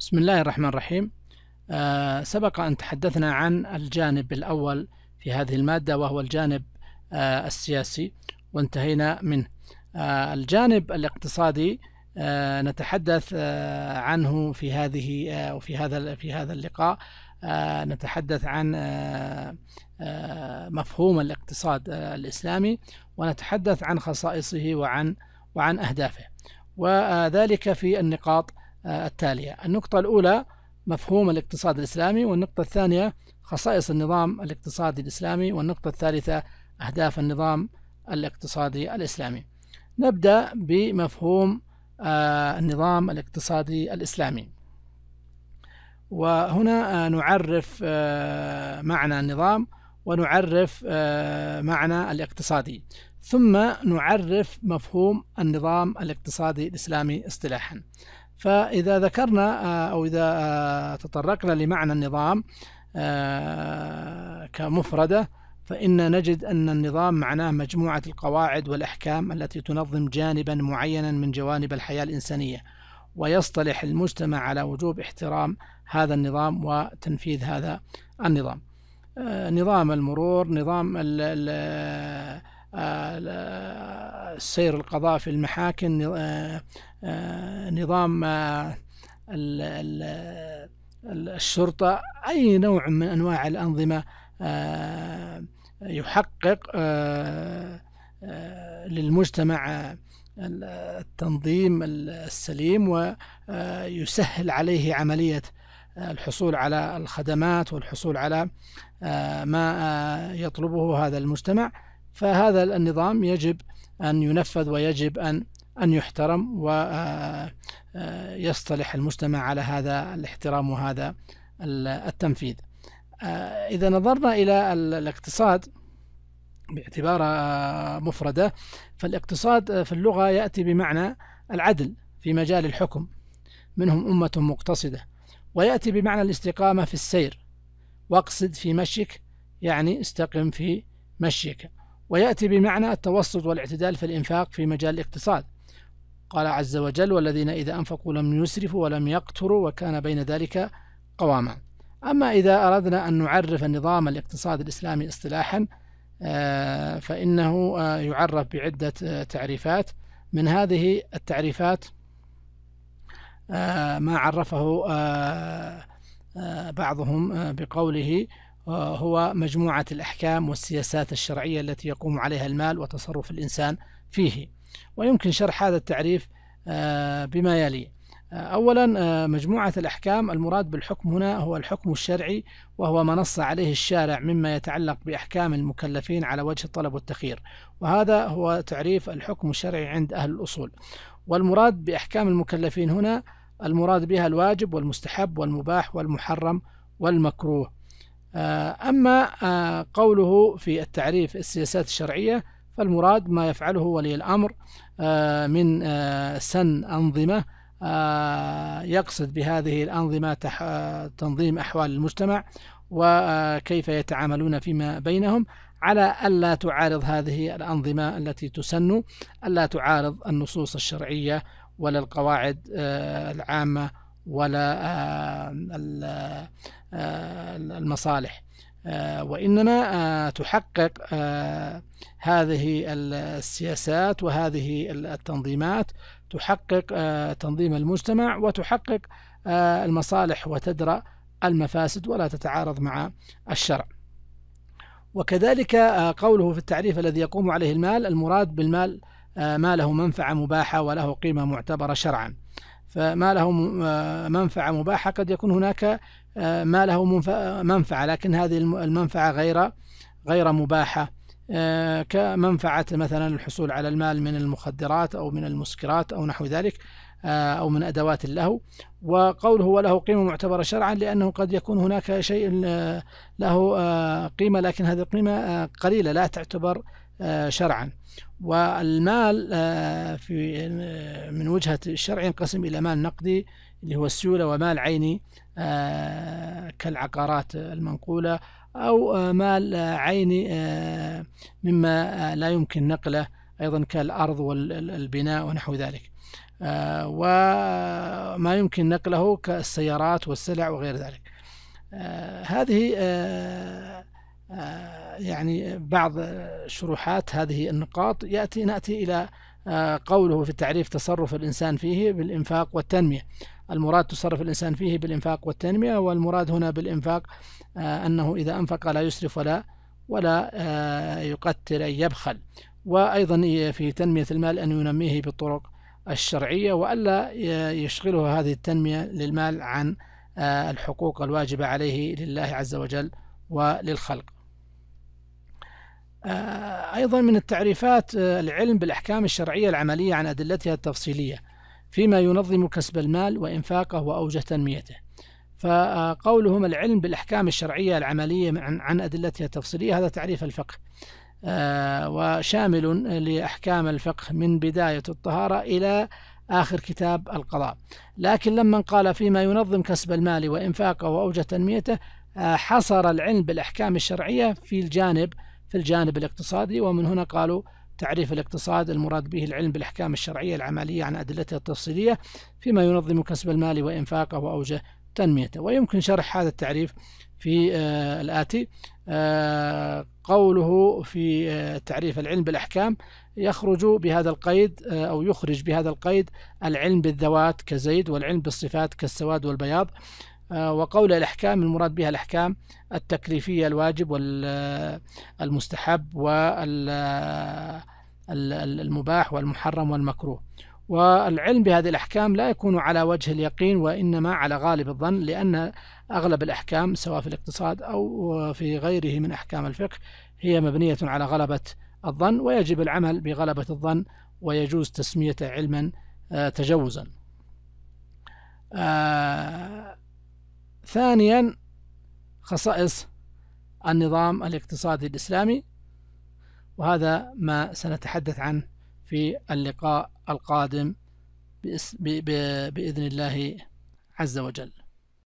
بسم الله الرحمن الرحيم آه سبق أن تحدثنا عن الجانب الأول في هذه المادة وهو الجانب آه السياسي وانتهينا منه آه الجانب الاقتصادي آه نتحدث آه عنه في هذه آه في هذا في هذا اللقاء آه نتحدث عن آه آه مفهوم الاقتصاد آه الإسلامي ونتحدث عن خصائصه وعن وعن أهدافه وذلك في النقاط آه، التالية النقطة الأولى مفهوم الاقتصاد الإسلامي والنقطة الثانية خصائص النظام الاقتصادي الإسلامي والنقطة الثالثة أهداف النظام الاقتصادي الإسلامي نبدأ بمفهوم آه، النظام الاقتصادي الإسلامي وهنا آه، نعرف معنى النظام ونعرف معنى الاقتصادي ثم نعرف مفهوم النظام الاقتصادي الإسلامي اصطلاحا فإذا ذكرنا آه، أو إذا آه، تطرقنا لمعنى النظام آه، كمفردة فإن نجد أن النظام معناه مجموعة القواعد والأحكام التي تنظم جانبا معينا من جوانب الحياة الإنسانية ويصطلح المجتمع على وجوب احترام هذا النظام وتنفيذ هذا النظام نظام المرور نظام الـ الـ سير القضاء في المحاكم آه، آه، نظام آه، الشرطة أي نوع من أنواع الأنظمة يحقق للمجتمع التنظيم السليم ويسهل عليه عملية الحصول على الخدمات والحصول على ما يطلبه هذا المجتمع فهذا النظام يجب أن ينفذ ويجب أن أن يحترم ويصطلح آه، آه، المجتمع على هذا الاحترام وهذا التنفيذ آه، إذا نظرنا إلى الاقتصاد باعتباره مفردة فالاقتصاد في اللغة يأتي بمعنى العدل في مجال الحكم منهم أمة مقتصدة ويأتي بمعنى الاستقامة في السير واقصد في مشيك يعني استقم في مشيك ويأتي بمعنى التوسط والاعتدال في الإنفاق في مجال الاقتصاد قال عز وجل والذين إذا أنفقوا لم يسرفوا ولم يقتروا وكان بين ذلك قواما أما إذا أردنا أن نعرف النظام الاقتصاد الإسلامي اصطلاحا آه، فإنه آه، يعرف بعدة آه، تعريفات من هذه التعريفات ما عرفه بعضهم بقوله هو مجموعة الأحكام والسياسات الشرعية التي يقوم عليها المال وتصرف الإنسان فيه ويمكن شرح هذا التعريف آه، بما يلي آه، أولا آه، مجموعة الأحكام المراد بالحكم هنا هو الحكم الشرعي وهو ما نص عليه الشارع مما يتعلق بأحكام المكلفين على وجه الطلب والتخير وهذا هو تعريف الحكم الشرعي عند أهل الأصول والمراد بأحكام المكلفين هنا المراد بها الواجب والمستحب والمباح والمحرم والمكروه آه، أما آه، قوله في التعريف السياسات الشرعية فالمراد ما يفعله ولي الأمر آه، من سن أنظمة يقصد بهذه الأنظمة تنظيم أحوال المجتمع وكيف يتعاملون فيما بينهم على ألا تعارض هذه الأنظمة التي تسن ألا تعارض النصوص الشرعية ولا القواعد العامة ولا آه، آه، المصالح آه، وإنما تحقق هذه السياسات وهذه التنظيمات تحقق تنظيم المجتمع وتحقق المصالح وتدرأ المفاسد ولا تتعارض مع الشرع وكذلك قوله في التعريف الذي يقوم عليه المال المراد بالمال ما له منفعة مباحة وله قيمة معتبرة شرعا فما له آه، منفعة مباحة قد يكون هناك آه، ما له منفعة لكن هذه المنفعة غير غير مباحة آه، كمنفعة مثلا الحصول على المال من المخدرات أو من المسكرات أو نحو ذلك أو من أدوات اللهو وقوله له قيمة معتبرة شرعا لأنه قد يكون هناك شيء له قيمة لكن هذه القيمة قليلة لا تعتبر آه، شرعا والمال آه، في آه، من وجهة الشرع ينقسم إلى مال نقدي اللي هو السيولة ومال عيني كالعقارات المنقولة أو مال عيني مما لا يمكن نقله أيضا كالأرض والبناء ونحو ذلك وما يمكن نقله كالسيارات والسلع وغير ذلك هذه آه، يعني بعض شروحات هذه النقاط يأتي نأتي إلى آه، قوله في التعريف تصرف الإنسان فيه بالإنفاق والتنمية المراد تصرف الإنسان فيه بالإنفاق والتنمية والمراد هنا بالإنفاق آه، أنه إذا أنفق لا يسرف ولا ولا يقتل أي يبخل وأيضا في تنمية المال أن ينميه بالطرق الشرعية وألا يشغله هذه التنمية للمال عن الحقوق الواجبة عليه لله عز وجل وللخلق آه، أيضا من التعريفات آه، العلم بالأحكام الشرعية العملية عن أدلتها التفصيلية فيما ينظم كسب المال وإنفاقه وأوجه تنميته فقولهم العلم بالأحكام الشرعية العملية عن أدلتها التفصيلية هذا تعريف الفقه آه، وشامل لأحكام الفقه من بداية الطهارة إلى آخر كتاب القضاء لكن لما قال فيما ينظم كسب المال وإنفاقه وأوجه تنميته حصر العلم بالأحكام الشرعية في الجانب في الجانب الاقتصادي ومن هنا قالوا تعريف الاقتصاد المراد به العلم بالأحكام الشرعية العملية عن أدلتها التفصيلية فيما ينظم كسب المال وإنفاقه وأوجه تنميته ويمكن شرح هذا التعريف في آه الآتي آه قوله في آه تعريف العلم بالأحكام يخرج بهذا القيد آه، أو يخرج بهذا القيد العلم بالذوات كزيد والعلم بالصفات كالسواد والبياض آه، وقول الأحكام المراد بها الأحكام التكليفية الواجب والمستحب آه، والمباح آه، والمحرم والمكروه والعلم بهذه الأحكام لا يكون على وجه اليقين وإنما على غالب الظن لأن أغلب الأحكام سواء في الاقتصاد أو في غيره من أحكام الفقه هي مبنية على غلبة الظن ويجب العمل بغلبة الظن ويجوز تسميته علما تجوزا ثانيا خصائص النظام الاقتصادي الإسلامي وهذا ما سنتحدث عنه في اللقاء القادم بإذن الله عز وجل